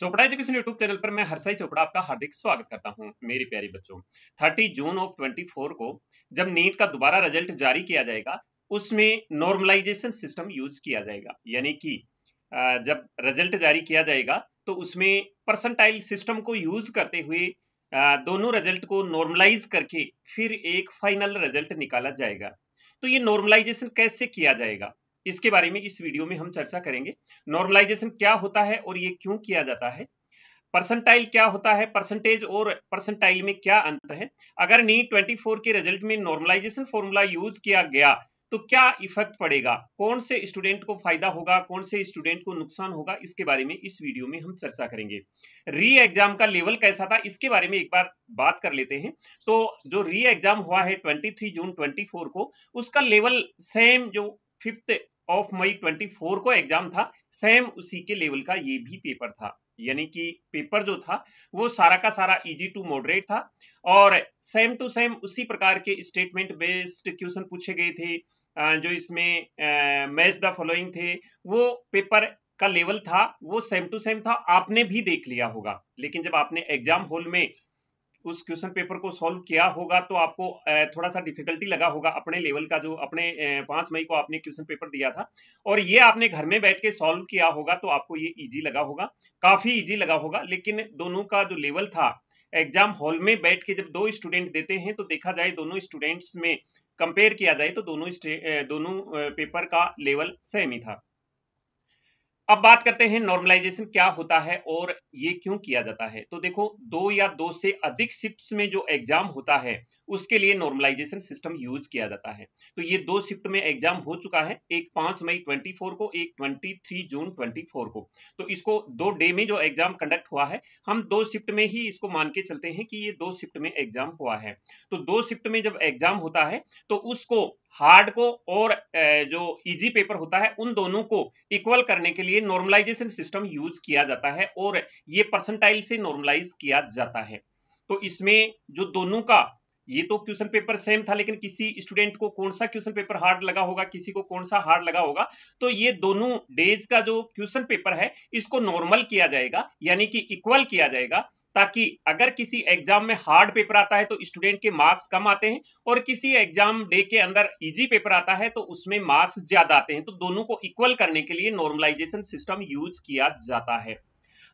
Chopra education YouTube channel पर मैं हरसाई चोपड़ा आपका हार्दिक स्वागत करता हूं मेरी प्यारी बच्चों 30 जून ऑफ 24 को जब नीट का दोबारा रिजल्ट जारी किया जाएगा उसमें नॉर्मलाइजेशन सिस्टम यूज किया जाएगा यानी कि जब रिजल्ट जारी किया जाएगा तो उसमें परसेंटाइल सिस्टम को यूज करते हुए दोनों रिजल्ट को नॉर्मलाइज करके फिर एक फाइनल रिजल्ट निकाला जाएगा तो ये नॉर्मलाइजेशन कैसे किया जाएगा इसके बारे में इस वीडियो में हम चर्चा करेंगे नॉर्मलाइजेशन क्या होता है और ये क्यों किया जाता है परसेंटाइल क्या होता है परसेंटेज और परसेंटाइल में क्या अंतर है अगर नीट 24 के रिजल्ट में नॉर्मलाइजेशन फॉर्मूला यूज किया गया तो क्या इफेक्ट पड़ेगा कौन से स्टूडेंट को फायदा होगा कौन से स्टूडेंट को नुकसान होगा इसके बारे में इस वीडियो में हम चर्चा करेंगे री एग्जाम का लेवल कैसा था इसके बारे में एक बार बात कर लेते हैं तो जो री एग्जाम हुआ है 23 जून 24 को उसका लेवल सेम जो फिफ्थ ऑफ मई 24 को एग्जाम था सेम उसी के लेवल का ये भी पेपर था यानी कि पेपर जो था वो सारा का सारा इजी टू मॉडरेट था और सेम टू सेम उसी प्रकार के स्टेटमेंट बेस्ड क्वेश्चन पूछे गए थे जो इसमें मैच द फॉलोइंग थे वो पेपर का लेवल था वो सेम टू सेम था आपने भी देख लिया होगा लेकिन जब आपने एग्जाम हॉल में उस क्वेश्चन पेपर को सॉल्व किया होगा तो आपको थोड़ा सा डिफिकल्टी लगा होगा अपने लेवल का जो अपने पांच मई को आपने क्वेश्चन पेपर दिया था और ये आपने घर में बैठ के सॉल्व किया होगा तो आपको ये इजी लगा होगा काफ़ी इजी लगा होगा लेकिन दोनों का जो लेवल था एग्जाम हॉल में बैठ के जब दो स्टूडेंट देते हैं तो देखा जाए दोनों स्टूडेंट्स में कंपेयर किया जाए तो दोनों दोनों पेपर का लेवल सेम ही था अब बात करते हैं नॉर्मलाइजेशन क्या होता है और ये क्यों किया जाता है तो देखो दो या दो से अधिक शिफ्ट में जो एग्जाम होता है उसके लिए नॉर्मलाइजेशन सिस्टम यूज किया जाता है तो ये दो शिफ्ट में एग्जाम हो चुका है एक पांच मई 24 को एक 23 जून 24 को तो इसको दो डे में जो एग्जाम कंडक्ट हुआ है हम दो शिफ्ट में ही इसको मान के चलते हैं कि ये दो शिफ्ट में एग्जाम हुआ है तो दो शिफ्ट में जब एग्जाम होता है तो उसको हार्ड को और जो इजी पेपर होता है उन दोनों को इक्वल करने के लिए नॉर्मलाइजेशन सिस्टम यूज किया जाता है और ये परसेंटाइल से नॉर्मलाइज किया जाता है तो इसमें जो दोनों का ये तो क्वेश्चन पेपर सेम था लेकिन किसी स्टूडेंट को कौन सा क्वेश्चन पेपर हार्ड लगा होगा किसी को कौन सा हार्ड लगा होगा तो ये दोनों डेज का जो क्वेश्चन पेपर है इसको नॉर्मल किया जाएगा यानी कि इक्वल किया जाएगा ताकि अगर किसी एग्जाम में हार्ड पेपर आता है तो स्टूडेंट के मार्क्स कम आते हैं और किसी एग्जाम डे के अंदर इजी पेपर आता है तो उसमें मार्क्स ज्यादा आते हैं तो दोनों को इक्वल करने के लिए नॉर्मलाइजेशन सिस्टम यूज किया जाता है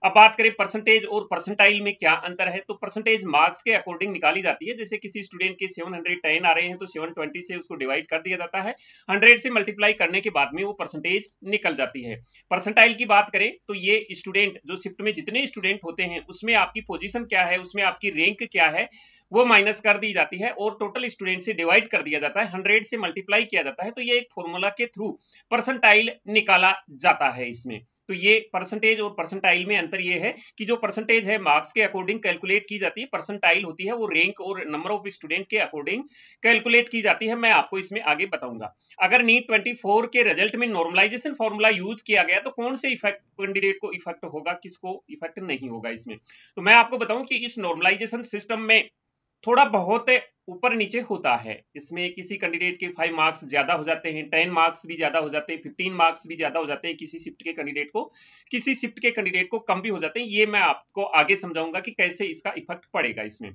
अब बात करें परसेंटेज और परसेंटाइल में क्या अंतर है तो परसेंटेज मार्क्स के अकॉर्डिंग निकाली जाती है जैसे किसी स्टूडेंट के 710 आ रहे हैं तो 720 से उसको डिवाइड कर दिया जाता है 100 से मल्टीप्लाई करने के बाद में वो परसेंटेज निकल जाती है परसेंटाइल की बात करें तो ये स्टूडेंट जो शिफ्ट में जितने स्टूडेंट होते हैं उसमें आपकी पोजिशन क्या है उसमें आपकी रैंक क्या है वो माइनस कर दी जाती है और टोटल स्टूडेंट से डिवाइड कर दिया जाता है हंड्रेड से मल्टीप्लाई किया जाता है तो ये एक फॉर्मूला के थ्रू परसेंटाइल निकाला जाता है इसमें तो ये परसेंटेज और परसेंटाइल में अंतर ये है कि जो परसेंटेज है मार्क्स के अकॉर्डिंग कैलकुलेट की जाती है परसेंटाइल होती है वो रैंक और नंबर ऑफ स्टूडेंट के अकॉर्डिंग कैलकुलेट की जाती है मैं आपको इसमें आगे बताऊंगा अगर नीट ट्वेंटी के रिजल्ट में नॉर्मलाइजेशन फॉर्मूला यूज किया गया तो कौन से इफेक्ट कैंडिडेट को इफेक्ट होगा किसको इफेक्ट नहीं होगा इसमें तो मैं आपको बताऊं कि इस नॉर्मलाइजेशन सिस्टम में थोड़ा बहुत ऊपर नीचे होता है इसमें किसी कैंडिडेट के फाइव मार्क्स ज्यादा हो जाते हैं टेन मार्क्स भी ज्यादा हो जाते हैं फिफ्टीन मार्क्स भी ज्यादा हो जाते हैं किसी शिफ्ट के कैंडिडेट को किसी शिफ्ट के कैंडिडेट को कम भी हो जाते हैं ये मैं आपको आगे समझाऊंगा कि कैसे इसका इफेक्ट पड़ेगा इसमें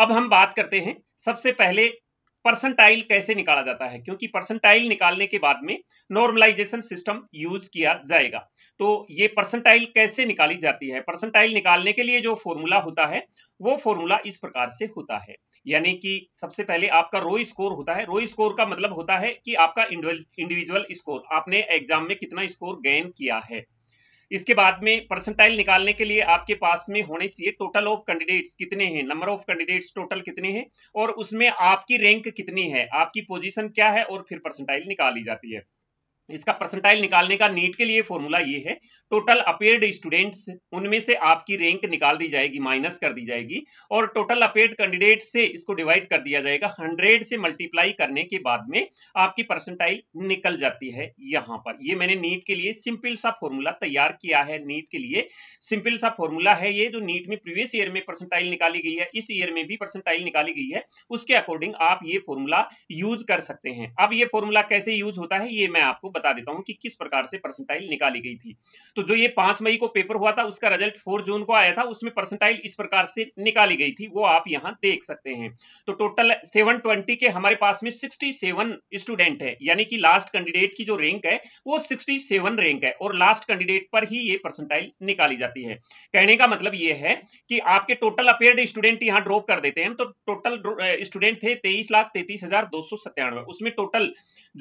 अब हम बात करते हैं सबसे पहले परसेंटाइल कैसे निकाला जाता है क्योंकि परसेंटाइल निकालने के बाद में नॉर्मलाइजेशन सिस्टम यूज किया जाएगा तो ये परसेंटाइल कैसे निकाली जाती है परसेंटाइल निकालने के लिए जो फॉर्मूला होता है वो फॉर्मूला इस प्रकार से होता है यानी कि सबसे पहले आपका रो स्कोर होता है रो स्कोर का मतलब होता है कि आपका इंडिविजुअल स्कोर आपने एग्जाम में कितना स्कोर गेन किया है इसके बाद में परसेंटाइल निकालने के लिए आपके पास में होने चाहिए टोटल ऑफ कैंडिडेट्स कितने हैं नंबर ऑफ कैंडिडेट्स टोटल कितने हैं और उसमें आपकी रैंक कितनी है आपकी पोजीशन क्या है और फिर परसेंटाइल निकाली जाती है इसका परसेंटाइल निकालने का नीट के लिए फॉर्मूला ये है टोटल अपेयर्ड स्टूडेंट्स उनमें से आपकी रैंक निकाल दी जाएगी माइनस कर दी जाएगी और टोटल अपेयर्ड कैंडिडेट से इसको डिवाइड कर दिया जाएगा हंड्रेड से मल्टीप्लाई करने के बाद में आपकी परसेंटाइल निकल जाती है यहाँ पर ये मैंने नीट के लिए सिंपल सा फॉर्मूला तैयार किया है नीट के लिए सिंपल सा फॉर्मूला है ये जो नीट में प्रीवियस ईयर में परसेंटाइल निकाली गई है इस ईयर में भी परसेंटाइल निकाली गई है उसके अकॉर्डिंग आप ये फॉर्मूला यूज कर सकते हैं अब ये फॉर्मूला कैसे यूज होता है ये मैं आपको बता देता हूँ कि किस प्रकार से परसेंटाइल निकाली गई थी तो जो ये पांच मई को पेपर हुआ था उसका रिजल्ट फोर जून को आया था उसमें परसेंटाइल इस प्रकार से निकाली गई थी वो आप यहाँ देख सकते हैं तो टोटल सेवन ट्वेंटी के हमारे पास में सिक्सटी सेवन स्टूडेंट है यानी कि लास्ट कैंडिडेट की जो रैंक है वो सिक्सटी सेवन रैंक है और लास्ट कैंडिडेट पर ही ये परसेंटाइल निकाली जाती है कहने का मतलब ये है कि आपके टोटल अपेयर्ड स्टूडेंट यहाँ ड्रॉप कर देते हैं तो टोटल स्टूडेंट थे तेईस लाख तैतीस हजार दो सौ सत्तानवे उसमें टोटल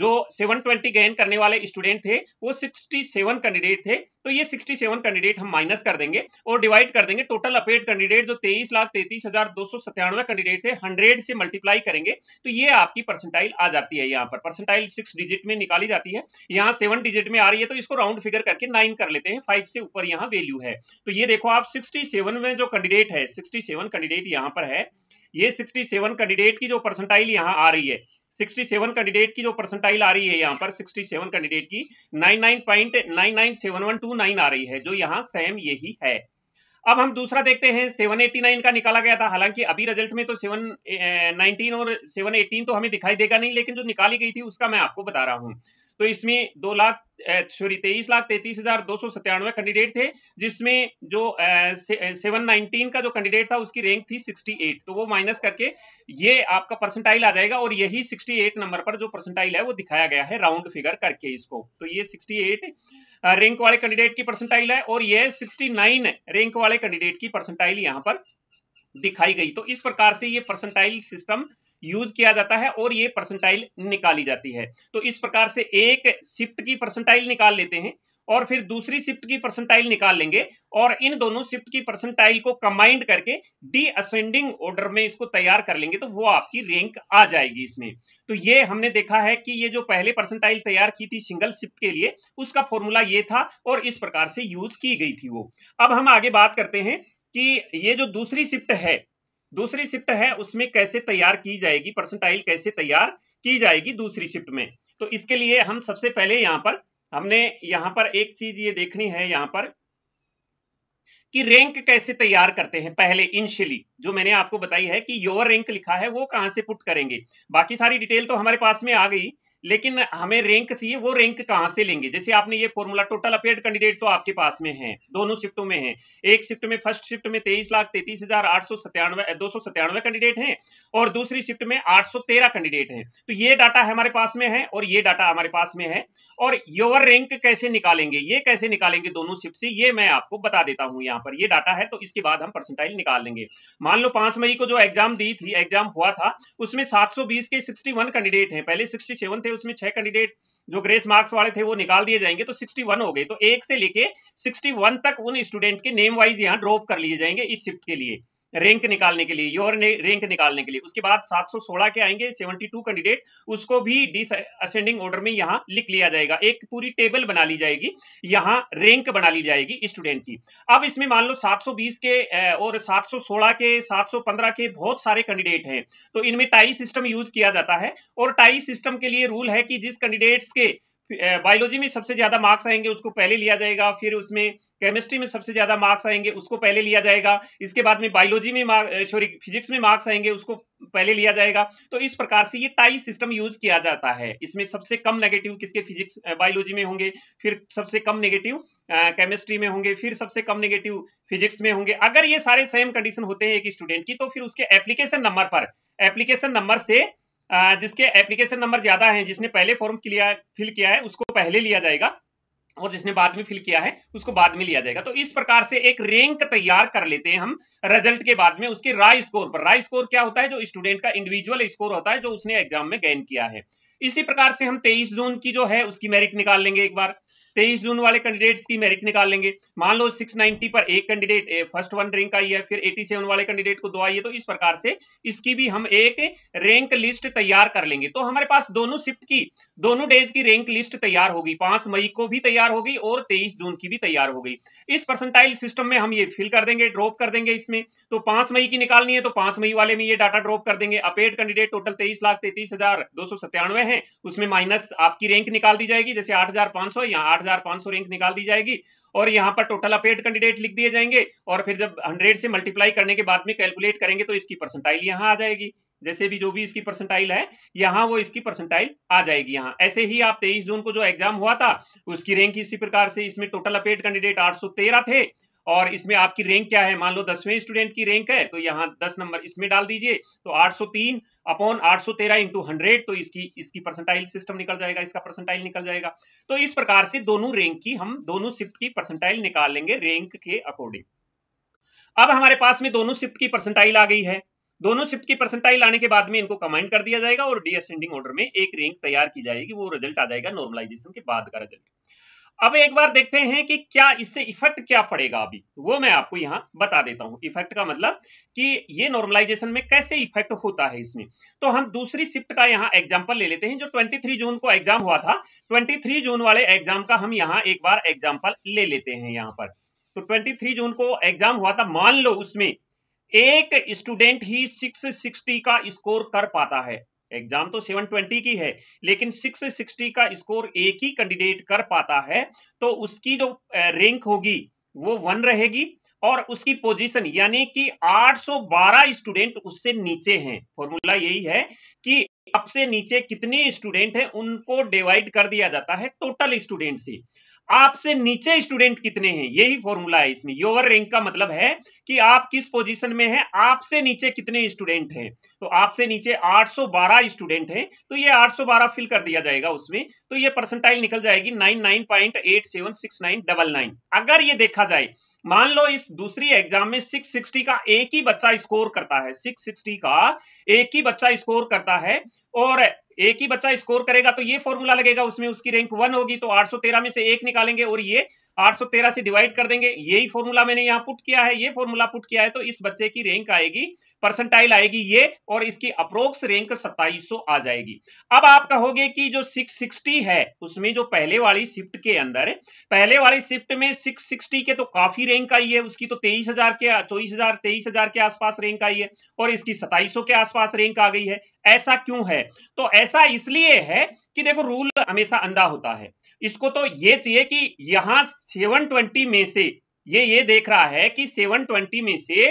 जो सेवन ट्वेंटी गेन करने वाले स्टूडेंट थे वो 67 कैंडिडेट थे तो ये 67 कैंडिडेट हम माइनस कर देंगे और डिवाइड कर देंगे टोटल अपेड कैंडिडेट जो तेईस लाख तैतीस हजार दो सौ सत्तानवे कैंडिडेट थे 100 से मल्टीप्लाई करेंगे तो ये आपकी परसेंटाइल आ जाती है यहाँ पर परसेंटाइल सिक्स डिजिट में निकाली जाती है यहाँ सेवन डिजिट में आ रही है तो इसको राउंड फिगर करके नाइन कर लेते हैं फाइव से ऊपर यहाँ वैल्यू है तो ये देखो आप सिक्सटी में जो कैंडिडेट है सिक्सटी कैंडिडेट यहाँ पर है ये 67 कैंडिडेट की जो परसेंटाइल यहाँ आ रही है 67 कैंडिडेट की जो परसेंटाइल आ रही है यहाँ पर 67 कैंडिडेट की 99.997129 आ रही है जो यहाँ सेम यही है अब हम दूसरा देखते हैं 789 का निकाला गया था हालांकि अभी रिजल्ट में तो 719 eh, और 718 तो हमें दिखाई देगा नहीं लेकिन जो निकाली गई थी उसका मैं आपको बता रहा हूँ तो इसमें दो लाख सॉरी तेईस लाख तैतीस हजार दो सौ सत्तानवे कैंडिडेट थे जिसमें जो सेवन नाइनटीन का जो कैंडिडेट था उसकी रैंक थी सिक्सटी एट तो वो माइनस करके ये आपका परसेंटाइल आ जाएगा और यही सिक्सटी एट नंबर पर जो परसेंटाइल है वो दिखाया गया है राउंड फिगर करके इसको तो ये सिक्सटी एट रैंक वाले कैंडिडेट की परसेंटाइल है और ये सिक्सटी नाइन रैंक वाले कैंडिडेट की परसेंटाइल यहाँ पर दिखाई गई तो इस प्रकार से ये परसेंटाइल सिस्टम यूज किया जाता है और ये परसेंटाइल निकाली जाती है तो इस प्रकार से एक शिफ्ट की परसेंटाइल निकाल लेते हैं और फिर दूसरी शिफ्ट की परसेंटाइल निकाल लेंगे और इन दोनों शिफ्ट की परसेंटाइल को कंबाइंड करके डी असेंडिंग ऑर्डर में इसको तैयार कर लेंगे तो वो आपकी रैंक आ जाएगी इसमें तो ये हमने देखा है कि ये जो पहले परसेंटाइल तैयार की थी सिंगल शिफ्ट के लिए उसका फॉर्मूला ये था और इस प्रकार से यूज की गई थी वो अब हम आगे बात करते हैं कि ये जो दूसरी शिफ्ट है दूसरी शिफ्ट है उसमें कैसे तैयार की जाएगी परसेंटाइल कैसे तैयार की जाएगी दूसरी शिफ्ट में तो इसके लिए हम सबसे पहले यहां पर हमने यहां पर एक चीज ये देखनी है यहां पर कि रैंक कैसे तैयार करते हैं पहले इनिशियली जो मैंने आपको बताई है कि योर रैंक लिखा है वो कहां से पुट करेंगे बाकी सारी डिटेल तो हमारे पास में आ गई लेकिन हमें रैंक चाहिए वो रैंक कहाँ से लेंगे जैसे आपने ये फॉर्मूला टोटल अपेड कैंडिडेट तो आपके पास में है दोनों शिफ्टों में है एक शिफ्ट में फर्स्ट शिफ्ट में तेईस लाख तैतीस हजार आठ सौ सत्तानवे दो सौ सत्तानवे कैंडिडेट हैं और दूसरी शिफ्ट में आठ सौ तेरह कैंडिडेट हैं तो ये डाटा हमारे पास में है और ये डाटा हमारे पास में है और योवर रैंक कैसे निकालेंगे ये कैसे निकालेंगे दोनों शिफ्ट से ये मैं आपको बता देता हूँ यहाँ पर ये डाटा है तो इसके बाद हम परसेंटाइल निकाल लेंगे मान लो पांच मई को जो एग्जाम दी थी एग्जाम हुआ था उसमें सात के सिक्सटी कैंडिडेट है पहले सिक्सटी थे थे उसमें छह कैंडिडेट जो ग्रेस मार्क्स वाले थे वो निकाल दिए जाएंगे तो 61 हो गए तो एक से लेके 61 तक उन स्टूडेंट के नेम वाइज यहाँ ड्रॉप कर लिए जाएंगे इस शिफ्ट के लिए रैंक निकालने के लिए योर रैंक निकालने के लिए उसके बाद 716 के आएंगे 72 कैंडिडेट उसको भी डिस असेंडिंग ऑर्डर में यहाँ लिख लिया जाएगा एक पूरी टेबल बना ली जाएगी यहाँ रैंक बना ली जाएगी स्टूडेंट की अब इसमें मान लो 720 के और 716 के 715 के बहुत सारे कैंडिडेट हैं तो इनमें टाई सिस्टम यूज किया जाता है और टाई सिस्टम के लिए रूल है कि जिस कैंडिडेट्स के बायोलॉजी में सबसे ज्यादा मार्क्स आएंगे उसको पहले लिया जाएगा फिर उसमें केमिस्ट्री में सबसे ज्यादा मार्क्स आएंगे उसको पहले लिया जाएगा इसके बाद में बायोलॉजी में सॉरी फिजिक्स में मार्क्स आएंगे उसको पहले लिया जाएगा तो इस प्रकार से ये टाई सिस्टम यूज किया जाता है इसमें सबसे कम नेगेटिव किसके फिजिक्स बायोलॉजी में होंगे फिर सबसे कम नेगेटिव केमिस्ट्री में होंगे फिर सबसे कम नेगेटिव फिजिक्स में होंगे अगर ये सारे सेम कंडीशन होते हैं एक स्टूडेंट की तो फिर उसके एप्लीकेशन नंबर पर एप्लीकेशन नंबर से जिसके एप्लीकेशन नंबर ज़्यादा है जिसने पहले फॉर्म किया फिल किया है उसको पहले लिया जाएगा और जिसने बाद में फिल किया है उसको बाद में लिया जाएगा तो इस प्रकार से एक रैंक तैयार कर लेते हैं हम रिजल्ट के बाद में उसके राय स्कोर पर राय स्कोर क्या होता है जो स्टूडेंट का इंडिविजुअल स्कोर होता है जो उसने एग्जाम में गेन किया है इसी प्रकार से हम 23 जून की जो है उसकी मेरिट निकाल लेंगे एक बार तेईस जून वाले कैंडिडेट्स की मेरिट निकाल लेंगे मान लो 690 पर एक कैंडिडेट फर्स्ट वन रैंक आई है फिर 87 वाले कैंडिडेट को दो आई है तो इस प्रकार से इसकी भी हम एक रैंक लिस्ट तैयार कर लेंगे तो हमारे पास दोनों शिफ्ट की दोनों डेज की रैंक लिस्ट तैयार होगी पांच मई को भी तैयार होगी और तेईस जून की भी तैयार होगी इस परसेंटाइल सिस्टम में हम ये फिल कर देंगे ड्रॉप कर देंगे इसमें तो पांच मई की निकालनी है तो पांच मई वाले में ये डाटा ड्रॉप कर देंगे अपेड कैंडिडेट टोटल तेईस लाख तैतीस हजार दो सौ सत्तानवे है उसमें माइनस आपकी रैंक निकाल दी जाएगी जैसे आठ हजार पांच सौ या आठ 4500 रैंक निकाल दी जाएगी और यहाँ पर टोटल अपेड कैंडिडेट लिख दिए जाएंगे और फिर जब 100 से मल्टीप्लाई करने के बाद में कैलकुलेट करेंगे तो इसकी परसेंटाइल यहाँ आ जाएगी जैसे भी जो भी इसकी परसेंटाइल है यहाँ वो इसकी परसेंटाइल आ जाएगी यहाँ ऐसे ही आप 23 जून को जो एग्जाम हुआ था उसकी रैंक इसी प्रकार से इसमें टोटल अपेड कैंडिडेट 813 थे और इसमें आपकी रैंक क्या है मान लो दसवें स्टूडेंट की रैंक है तो यहाँ दस नंबर इसमें डाल दीजिए तो 803 अपॉन 813 इंटू हंड्रेड तो इसकी इसकी परसेंटाइल सिस्टम निकल जाएगा इसका परसेंटाइल निकल जाएगा तो इस प्रकार से दोनों रैंक की हम दोनों शिफ्ट की परसेंटाइल निकाल लेंगे रैंक के अकॉर्डिंग अब हमारे पास में दोनों शिफ्ट की परसेंटाइल आ गई है दोनों शिफ्ट की परसेंटाइल आने के बाद में इनको कमाइंड कर दिया जाएगा और डीएसेंडिंग ऑर्डर में एक रैंक तैयार की जाएगी वो रिजल्ट आ जाएगा नॉर्मलाइजेशन के बाद का रिजल्ट अब एक बार देखते हैं कि क्या इससे इफेक्ट क्या पड़ेगा अभी वो मैं आपको यहाँ बता देता हूं इफेक्ट का मतलब कि ये नॉर्मलाइजेशन में कैसे इफेक्ट होता है इसमें तो हम दूसरी शिफ्ट का यहां एग्जाम्पल ले लेते हैं जो 23 जून को एग्जाम हुआ था 23 जून वाले एग्जाम का हम यहाँ एक बार एग्जाम्पल ले लेते हैं यहां पर तो ट्वेंटी जून को एग्जाम हुआ था मान लो उसमें एक स्टूडेंट ही सिक्स का स्कोर कर पाता है एग्जाम तो 720 की है लेकिन 660 का स्कोर एक ही कैंडिडेट कर पाता है तो उसकी जो रैंक होगी वो वन रहेगी और उसकी पोजीशन यानी कि 812 स्टूडेंट उससे नीचे हैं फॉर्मूला यही है कि अब से नीचे कितने स्टूडेंट हैं उनको डिवाइड कर दिया जाता है टोटल स्टूडेंट से आपसे नीचे स्टूडेंट कितने हैं यही फॉर्मूला है इसमें योवर रैंक का मतलब है कि आप किस पोजीशन में हैं आपसे नीचे कितने स्टूडेंट हैं तो आपसे नीचे 812 स्टूडेंट हैं तो ये 812 फिल कर दिया जाएगा उसमें तो ये परसेंटाइल निकल जाएगी 99.876999 अगर ये देखा जाए मान लो इस दूसरी एग्जाम में 660 का एक ही बच्चा स्कोर करता है 660 का एक ही बच्चा स्कोर करता है और एक ही बच्चा स्कोर करेगा तो ये फॉर्मूला लगेगा उसमें उसकी रैंक वन होगी तो 813 में से एक निकालेंगे और ये 813 से डिवाइड कर देंगे यही फॉर्मूला मैंने यहाँ पुट किया है ये फॉर्मूला पुट किया है तो इस बच्चे की रैंक आएगी परसेंटाइल आएगी ये और इसकी अप्रोक्स रैंक 2700 आ जाएगी अब आप कहोगे कि जो 660 है उसमें जो पहले वाली शिफ्ट के अंदर पहले वाली शिफ्ट में 660 के तो काफी रैंक आई है उसकी तो 23000 के 24000 23000 के आसपास रैंक आई है और इसकी 2700 के आसपास रैंक आ गई है ऐसा क्यों है तो ऐसा इसलिए है कि देखो रूल हमेशा अंधा होता है इसको तो ये चाहिए कि सेवन ट्वेंटी में से ये ये देख रहा है कि सेवन ट्वेंटी में से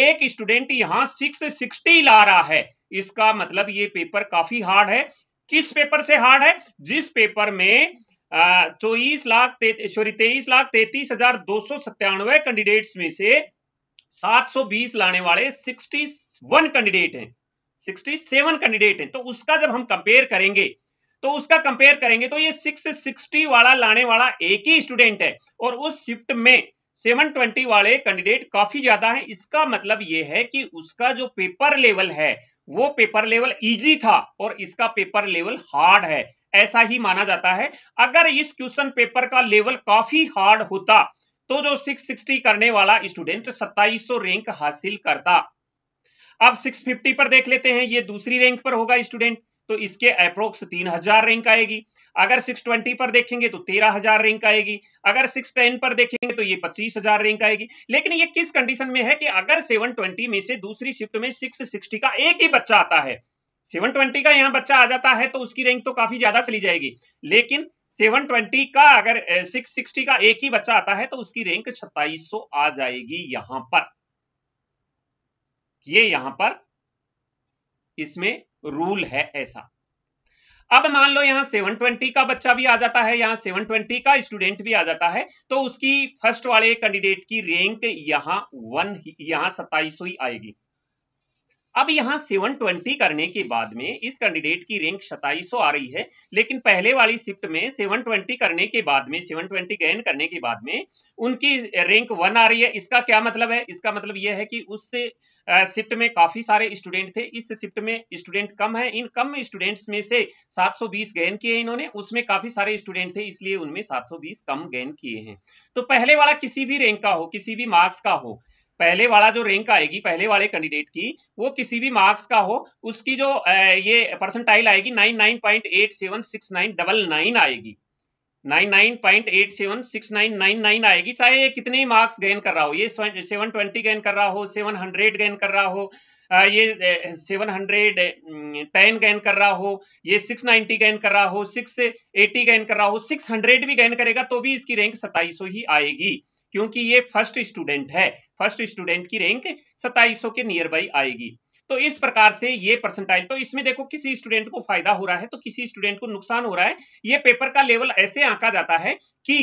एक स्टूडेंट सिक्स सिक्सटी ला रहा है इसका मतलब ये पेपर काफी हार्ड है किस पेपर से हार्ड है जिस पेपर में चौबीस लाख सॉरी तेईस लाख तैतीस हजार दो सौ सत्तानवे कैंडिडेट्स में से 720 लाने वाले 61 कैंडिडेट हैं 67 कैंडिडेट हैं तो उसका जब हम कंपेयर करेंगे तो उसका कंपेयर करेंगे तो ये 660 वाला लाने वाला एक ही स्टूडेंट है और उस शिफ्ट में 720 वाले कैंडिडेट काफी ज्यादा है इसका मतलब ये है कि उसका जो पेपर लेवल है वो पेपर लेवल इजी था और इसका पेपर लेवल हार्ड है ऐसा ही माना जाता है अगर इस क्वेश्चन पेपर का लेवल काफी हार्ड होता तो जो 660 करने वाला स्टूडेंट 2700 रैंक हासिल करता अब 650 पर देख लेते हैं ये दूसरी रैंक पर होगा स्टूडेंट तो इसके अप्रोक्स तीन हजार रैंक आएगी अगर 620 पर देखेंगे तो 13000 रैंक आएगी अगर 610 पर देखेंगे तो ये 25000 रैंक आएगी लेकिन ये किस कंडीशन में है कि अगर 720 में से दूसरी शिफ्ट में 660 का एक ही बच्चा आता है 720 का यहाँ बच्चा आ जाता है तो उसकी रैंक तो काफी ज्यादा चली जाएगी लेकिन 720 का अगर 660 का एक ही बच्चा आता है तो उसकी रैंक 2700 आ जाएगी यहां पर ये यहां पर इसमें रूल है ऐसा अब मान लो सेवन 720 का बच्चा भी आ जाता है सेवन 720 का स्टूडेंट भी आ जाता है तो उसकी फर्स्ट वाले कैंडिडेट की रैंक यहां वन यहां सत्ताईस ही आएगी अब यहाँ ट्वेंटी करने के बाद में इस कैंडिडेट की रैंक 2700 आ रही है लेकिन पहले वाली शिफ्ट में सेवन ट्वेंटी करने के बाद में सेवन ट्वेंटी गेन करने के बाद में उनकी रैंक वन आ रही है इसका क्या मतलब है इसका मतलब यह है कि उससे शिफ्ट में काफी सारे स्टूडेंट थे इस शिफ्ट में स्टूडेंट कम है इन कम स्टूडेंट्स में से 720 गेन किए इन्होंने उसमें काफी सारे स्टूडेंट थे इसलिए उनमें 720 कम गेन किए हैं तो पहले वाला किसी भी रैंक का हो किसी भी मार्क्स का हो पहले वाला जो रैंक आएगी पहले वाले कैंडिडेट की वो किसी भी मार्क्स का हो उसकी जो ये परसेंटाइल आएगी nine nine point eight seven six nine double nine आएगी nine nine point eight seven six nine nine nine आएगी चाहे ये कितने ही मार्क्स गेन कर रहा हो ये सेवन ट्वेंटी गेन कर रहा हो सेवन हंड्रेड गेन कर रहा हो ये सेवन हंड्रेड टेन गेन कर रहा हो ये सिक्स नाइनटी गेन कर रहा हो सिक्स एटी गेन कर रहा हो सिक्स हंड्रेड भी गेन करेगा तो भी इसकी रैंक सत्ताईस ही आएगी क्योंकि ये फर्स्ट स्टूडेंट है फर्स्ट स्टूडेंट की रैंक 2700 के नियर बाई आएगी तो इस प्रकार से ये परसेंटाइल तो इसमें देखो किसी स्टूडेंट को फायदा हो रहा है तो किसी स्टूडेंट को नुकसान हो रहा है ये पेपर का लेवल ऐसे आंका जाता है कि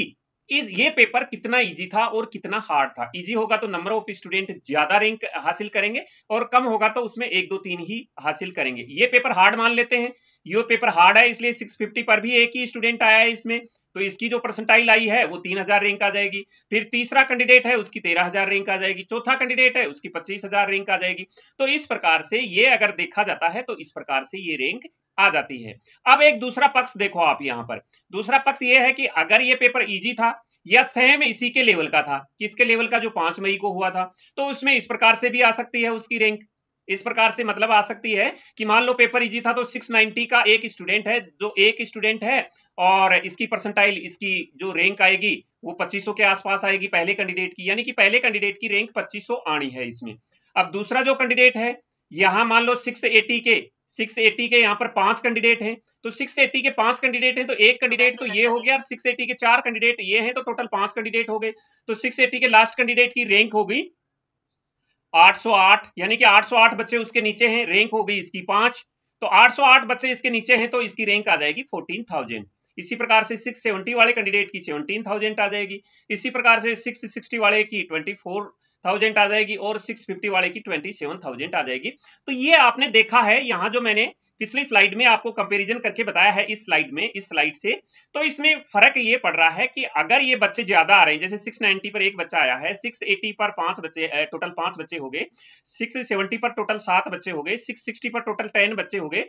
इस ये पेपर कितना इजी था और कितना हार्ड था इजी होगा तो नंबर ऑफ स्टूडेंट ज्यादा रैंक हासिल करेंगे और कम होगा तो उसमें एक दो तीन ही हासिल करेंगे ये पेपर हार्ड मान लेते हैं ये पेपर हार्ड है इसलिए 650 पर भी एक ही स्टूडेंट आया है इसमें तो इसकी जो परसेंटाइल आई है वो तीन हजार रैंक आ जाएगी फिर तीसरा कैंडिडेट है उसकी तेरह हजार रैंक आ जाएगी चौथा कैंडिडेट है उसकी पच्चीस हजार रैंक आ जाएगी तो इस प्रकार से ये अगर देखा जाता है तो इस प्रकार से ये रैंक आ जाती है अब एक दूसरा पक्ष देखो आप यहाँ पर दूसरा पक्ष ये है कि अगर ये पेपर इजी था या सेम इसी के लेवल का था किसके लेवल का जो पांच मई को हुआ था तो उसमें इस प्रकार से भी आ सकती है उसकी रैंक इस प्रकार से मतलब आ सकती है कि मान लो पेपर इजी था तो 690 का एक स्टूडेंट है जो एक स्टूडेंट है और इसकी परसेंटाइल इसकी जो रैंक आएगी वो 2500 के आसपास आएगी पहले कैंडिडेट की यानी कि पहले कैंडिडेट की रैंक 2500 आनी है इसमें अब दूसरा जो कैंडिडेट है यहां मान लो 680 के 680 के यहाँ पर पांच कैंडिडेट हैं तो 680 के पांच कैंडिडेट हैं तो एक कैंडिडेट तो ये हो गया और 680 के चार कैंडिडेट ये हैं तो टोटल पांच कैंडिडेट हो गए तो 680 के लास्ट कैंडिडेट की रैंक होगी 808 यानी कि 808 बच्चे उसके नीचे हैं रैंक हो गई इसकी पांच तो 808 बच्चे इसके नीचे हैं तो इसकी रैंक आ जाएगी 14,000 इसी प्रकार से 670 वाले कैंडिडेट की 17,000 आ जाएगी इसी प्रकार से 660 वाले की 24,000 आ जाएगी और 650 वाले की 27,000 आ जाएगी तो ये आपने देखा है यहाँ जो मैंने पिछली स्लाइड में आपको कंपैरिजन करके बताया है इस स्लाइड में इस स्लाइड से तो इसमें फर्क ये पड़ रहा है कि अगर ये बच्चे ज्यादा आ रहे हैं जैसे 690 पर एक बच्चा आया है 680 पर पांच बच्चे टोटल पांच बच्चे हो गए 670 पर टोटल सात बच्चे हो गए 660 पर टोटल टेन बच्चे हो गए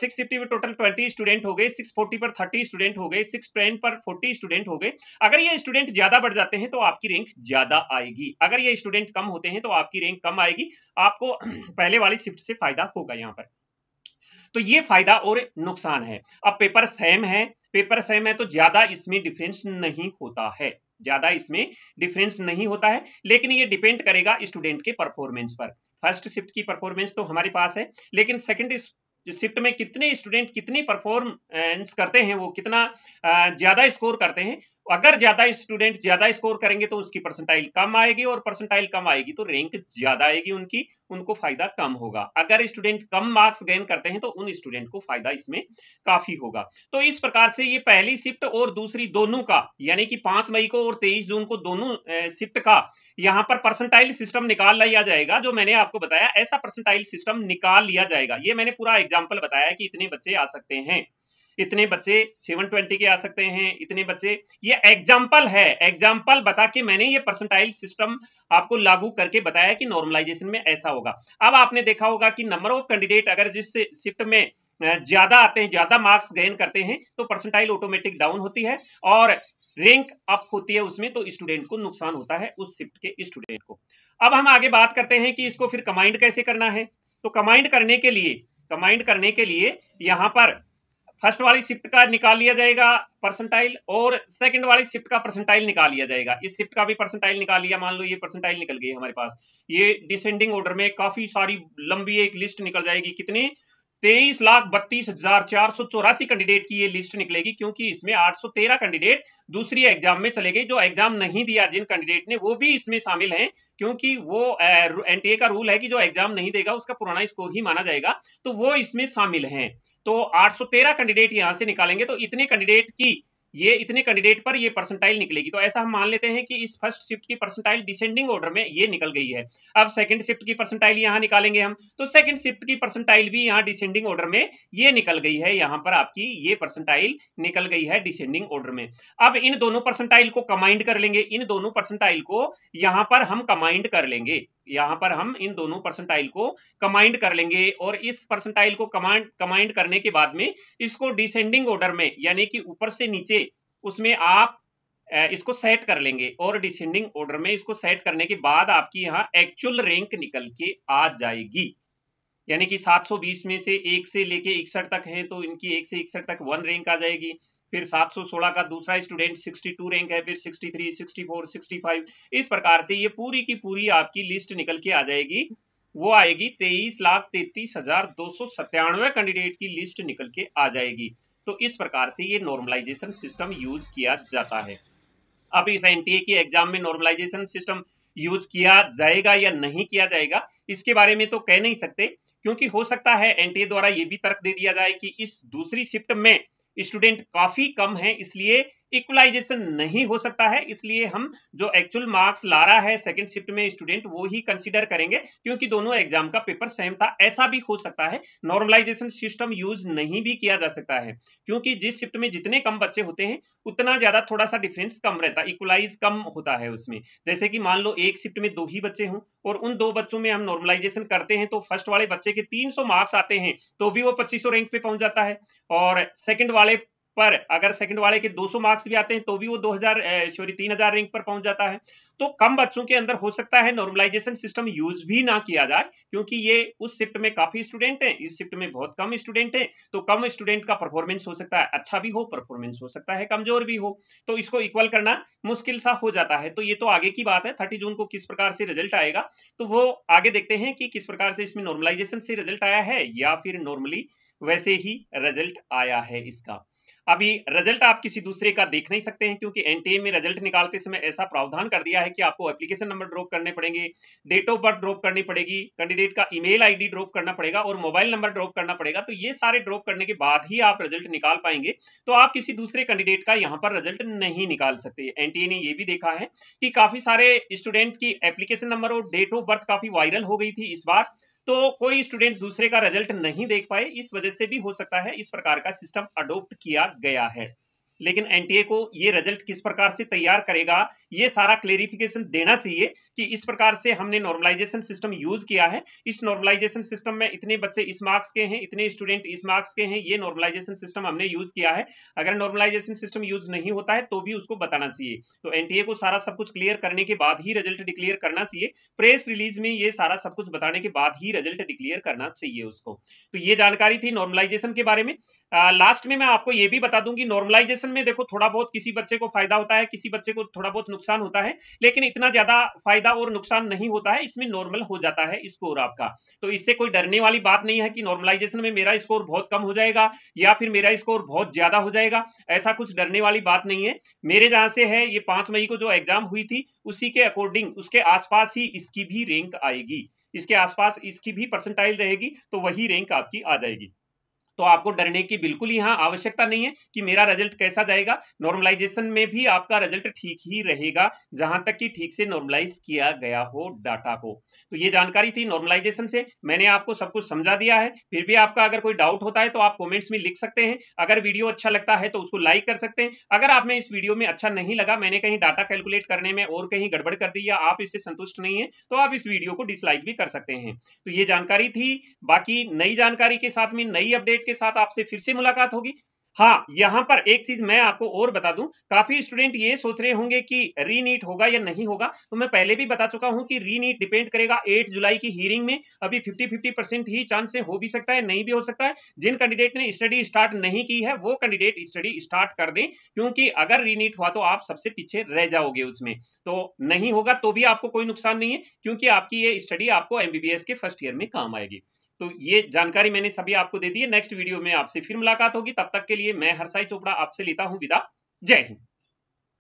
सिक्स फिफ्टी पर टोटल ट्वेंटी स्टूडेंट हो गए सिक्स पर थर्टी स्टूडेंट हो गए सिक्स पर फोर्टी स्टूडेंट हो गए अगर ये स्टूडेंट ज्यादा बढ़ जाते हैं तो आपकी रैंक ज्यादा आएगी अगर ये स्टूडेंट कम होते हैं तो आपकी रैंक कम आएगी आपको पहले वाली शिफ्ट से फायदा होगा यहाँ पर तो ये फायदा और नुकसान है अब पेपर सेम है पेपर सेम है तो ज्यादा इसमें डिफरेंस नहीं होता है ज्यादा इसमें डिफरेंस नहीं होता है लेकिन ये डिपेंड करेगा स्टूडेंट के परफॉर्मेंस पर फर्स्ट शिफ्ट की परफॉर्मेंस तो हमारे पास है लेकिन सेकेंड शिफ्ट में कितने स्टूडेंट कितनी परफॉर्मेंस करते हैं वो कितना ज्यादा स्कोर करते हैं अगर ज्यादा स्टूडेंट ज्यादा स्कोर करेंगे तो उसकी परसेंटाइल कम आएगी और परसेंटाइल कम आएगी तो रैंक ज्यादा आएगी उनकी उनको फायदा कम होगा अगर स्टूडेंट कम मार्क्स गेन करते हैं तो उन स्टूडेंट को फायदा इसमें काफी होगा तो इस प्रकार से ये पहली शिफ्ट और दूसरी दोनों का यानी कि पांच मई को और तेईस जून को दोनों शिफ्ट का यहाँ पर परसेंटाइल सिस्टम निकाल लिया जाएगा जो मैंने आपको बताया ऐसा परसेंटाइल सिस्टम निकाल लिया जाएगा ये मैंने पूरा एग्जाम्पल बताया कि इतने बच्चे आ सकते हैं इतने बच्चे 720 के आ सकते हैं इतने बच्चे ये एग्जाम्पल है एग्जाम्पल बता के मैंने ये परसेंटाइल सिस्टम आपको लागू करके बताया कि नॉर्मलाइजेशन में ऐसा होगा अब आपने देखा होगा कि नंबर ऑफ कैंडिडेट अगर जिस शिफ्ट में ज्यादा आते हैं ज्यादा मार्क्स गेन करते हैं तो परसेंटाइल ऑटोमेटिक डाउन होती है और रैंक अप होती है उसमें तो स्टूडेंट को नुकसान होता है उस शिफ्ट के स्टूडेंट को अब हम आगे बात करते हैं कि इसको फिर कमाइंड कैसे करना है तो कमाइंड करने के लिए कमाइंड करने के लिए यहां पर फर्स्ट वाली शिफ्ट का निकाल लिया जाएगा परसेंटाइल और सेकंड वाली शिफ्ट का परसेंटाइल निकाल लिया जाएगा इस शिफ्ट का भी परसेंटाइल निकाल लिया मान लो ये परसेंटाइल निकल गई हमारे पास ये डिसेंडिंग ऑर्डर में काफी सारी लंबी एक लिस्ट निकल जाएगी कितनी तेईस लाख बत्तीस हजार चार सौ चौरासी कैंडिडेट की ये लिस्ट निकलेगी क्योंकि इसमें 813 कैंडिडेट दूसरी एग्जाम में चले गए जो एग्जाम नहीं दिया जिन कैंडिडेट ने वो भी इसमें शामिल हैं क्योंकि वो एनटीए का रूल है कि जो एग्जाम नहीं देगा उसका पुराना स्कोर ही माना जाएगा तो वो इसमें शामिल है तो 813 कैंडिडेट यहां से निकालेंगे तो इतने कैंडिडेट की ये इतने कैंडिडेट पर ये परसेंटाइल निकलेगी तो ऐसा हम मान लेते हैं कि इस फर्स्ट शिफ्ट की परसेंटाइल डिसेंडिंग ऑर्डर में ये निकल गई है अब सेकंड शिफ्ट की परसेंटाइल यहां निकालेंगे हम तो सेकंड शिफ्ट की परसेंटाइल भी यहाँ डिसेंडिंग ऑर्डर में ये निकल गई है यहां पर आपकी ये परसेंटाइल निकल गई है डिसेंडिंग ऑर्डर में अब इन दोनों परसेंटाइल को कमाइंड कर लेंगे इन दोनों परसेंटाइल को यहां पर हम कमाइंड कर लेंगे यहाँ पर हम इन दोनों परसेंटाइल को कमाइंड कर लेंगे और इस परसेंटाइल को कमांड कमाइंड करने के बाद में इसको डिसेंडिंग ऑर्डर में यानी कि ऊपर से नीचे उसमें आप इसको सेट कर लेंगे और डिसेंडिंग ऑर्डर में इसको सेट करने के बाद आपकी यहाँ एक्चुअल रैंक निकल के आ जाएगी यानी कि 720 में से एक से लेके इकसठ तक हैं तो इनकी एक से इकसठ तक वन रैंक आ जाएगी फिर 716 का दूसरा स्टूडेंट 62 रैंक है फिर 63, 64, 65 इस प्रकार से ये पूरी की पूरी आपकी लिस्ट निकल के आ जाएगी वो आएगी तेईस लाख तैतीस हजार दो सौ सत्तानवे कैंडिडेट की लिस्ट निकल के आ जाएगी तो इस प्रकार से ये नॉर्मलाइजेशन सिस्टम यूज किया जाता है अब इस एनटीए के एग्जाम में नॉर्मलाइजेशन सिस्टम यूज किया जाएगा या नहीं किया जाएगा इसके बारे में तो कह नहीं सकते क्योंकि हो सकता है एनटीए द्वारा यह भी तर्क दे दिया जाए कि इस दूसरी शिफ्ट में स्टूडेंट काफी कम है इसलिए इक्वलाइजेशन नहीं हो सकता है इसलिए हम जो एक्चुअल मार्क्स ला रहा है सेकंड शिफ्ट में स्टूडेंट वो ही कंसीडर करेंगे क्योंकि दोनों एग्जाम का पेपर सेम था ऐसा भी हो सकता है नॉर्मलाइजेशन सिस्टम यूज नहीं भी किया जा सकता है क्योंकि जिस शिफ्ट में जितने कम बच्चे होते हैं उतना ज्यादा थोड़ा सा डिफरेंस कम रहता है इक्वलाइज कम होता है उसमें जैसे कि मान लो एक शिफ्ट में दो ही बच्चे हों और उन दो बच्चों में हम नॉर्मलाइजेशन करते हैं तो फर्स्ट वाले बच्चे के 300 मार्क्स आते हैं तो भी वो 2500 रैंक पे पहुंच जाता है और सेकंड वाले पर अगर सेकंड वाले के 200 मार्क्स भी आते हैं तो भी वो 2000 सॉरी 3000 रैंक पर पहुंच जाता है तो कम बच्चों के अंदर हो सकता है नॉर्मलाइजेशन सिस्टम यूज भी ना किया जाए क्योंकि ये उस शिफ्ट में काफी स्टूडेंट हैं इस शिफ्ट में बहुत कम स्टूडेंट हैं तो कम स्टूडेंट का परफॉर्मेंस हो सकता है अच्छा भी हो परफॉर्मेंस हो सकता है कमजोर भी हो तो इसको इक्वल करना मुश्किल सा हो जाता है तो ये तो आगे की बात है थर्टी जून को किस प्रकार से रिजल्ट आएगा तो वो आगे देखते हैं कि किस प्रकार से इसमें नॉर्मलाइजेशन से रिजल्ट आया है या फिर नॉर्मली वैसे ही रिजल्ट आया है इसका अभी रिजल्ट आप किसी दूसरे का देख नहीं सकते हैं क्योंकि एनटीए में रिजल्ट निकालते समय ऐसा प्रावधान कर दिया है कि आपको एप्लीकेशन नंबर ड्रॉप करने पड़ेंगे डेट ऑफ बर्थ ड्रॉप करनी पड़ेगी कैंडिडेट का ईमेल आईडी ड्रॉप करना पड़ेगा और मोबाइल नंबर ड्रॉप करना पड़ेगा तो ये सारे ड्रॉप करने के बाद ही आप रिजल्ट निकाल पाएंगे तो आप किसी दूसरे कैंडिडेट का यहाँ पर रिजल्ट नहीं निकाल सकते एनटीए ने यह भी देखा है कि काफी सारे स्टूडेंट की एप्लीकेशन नंबर और डेट ऑफ बर्थ काफी वायरल हो गई थी इस बार तो कोई स्टूडेंट दूसरे का रिजल्ट नहीं देख पाए इस वजह से भी हो सकता है इस प्रकार का सिस्टम अडोप्ट किया गया है लेकिन एनटीए को ये रिजल्ट किस प्रकार से तैयार करेगा ये सारा क्लेरिफिकेशन देना चाहिए कि इस प्रकार से हमने नॉर्मलाइजेशन सिस्टम यूज किया है इस नॉर्मलाइजेशन सिस्टम में इतने बच्चे इस मार्क्स के हैं इतने स्टूडेंट इस मार्क्स के हैं ये नॉर्मलाइजेशन सिस्टम हमने यूज किया है अगर नॉर्मलाइजेशन सिस्टम यूज नहीं होता है तो भी उसको बताना चाहिए तो एनटीए को सारा सब कुछ क्लियर करने के बाद ही रिजल्ट डिक्लेयर करना चाहिए प्रेस रिलीज में ये सारा सब कुछ बताने के बाद ही रिजल्ट डिक्लेयर करना चाहिए उसको तो ये जानकारी थी नॉर्मलाइजेशन के बारे में लास्ट में मैं आपको ये भी बता दूंगी नॉर्मलाइजेशन एजुकेशन में देखो थोड़ा बहुत किसी बच्चे को फायदा होता है किसी बच्चे को थोड़ा बहुत नुकसान होता है लेकिन इतना ज्यादा फायदा और नुकसान नहीं होता है इसमें नॉर्मल हो जाता है स्कोर आपका तो इससे कोई डरने वाली बात नहीं है कि नॉर्मलाइजेशन में मेरा स्कोर बहुत कम हो जाएगा या फिर मेरा स्कोर बहुत ज्यादा हो जाएगा ऐसा कुछ डरने वाली बात नहीं है मेरे जहां से है ये पांच मई को जो एग्जाम हुई थी उसी के अकॉर्डिंग उसके आसपास ही इसकी भी रैंक आएगी इसके आसपास इसकी भी परसेंटाइल रहेगी तो वही रैंक आपकी आ जाएगी तो आपको डरने की बिल्कुल यहां आवश्यकता नहीं है कि मेरा रिजल्ट कैसा जाएगा नॉर्मलाइजेशन में भी आपका रिजल्ट ठीक ही रहेगा जहां तक कि ठीक से नॉर्मलाइज किया गया हो डाटा को तो ये जानकारी थी नॉर्मलाइजेशन से मैंने आपको सब कुछ समझा दिया है फिर भी आपका अगर कोई डाउट होता है तो आप कॉमेंट्स में लिख सकते हैं अगर वीडियो अच्छा लगता है तो उसको लाइक कर सकते हैं अगर आपने इस वीडियो में अच्छा नहीं लगा मैंने कहीं डाटा कैलकुलेट करने में और कहीं गड़बड़ कर दी या आप इससे संतुष्ट नहीं है तो आप इस वीडियो को डिसलाइक भी कर सकते हैं तो ये जानकारी थी बाकी नई जानकारी के साथ में नई अपडेट के साथ आपसे फिर से मुलाकात होगी हाँ यहाँ पर एक चीज मैं आपको और बता दूं काफी स्टूडेंट ये सोच रहे होंगे कि रीनीट होगा या नहीं होगा तो मैं पहले भी बता चुका हूं कि रीनीट डिपेंड करेगा 8 जुलाई की हियरिंग में अभी 50 50 परसेंट ही चांस से हो भी सकता है नहीं भी हो सकता है जिन कैंडिडेट ने स्टडी स्टार्ट नहीं की है वो कैंडिडेट स्टडी स्टार्ट कर दें क्योंकि अगर रीनीट हुआ तो आप सबसे पीछे रह जाओगे उसमें तो नहीं होगा तो भी आपको कोई नुकसान नहीं है क्योंकि आपकी ये स्टडी आपको एमबीबीएस के फर्स्ट ईयर में काम आएगी तो ये जानकारी मैंने सभी आपको दे दी है नेक्स्ट वीडियो में आपसे फिर मुलाकात होगी तब तक के लिए मैं हरसाई चोपड़ा आपसे लेता हूँ विदा जय हिंद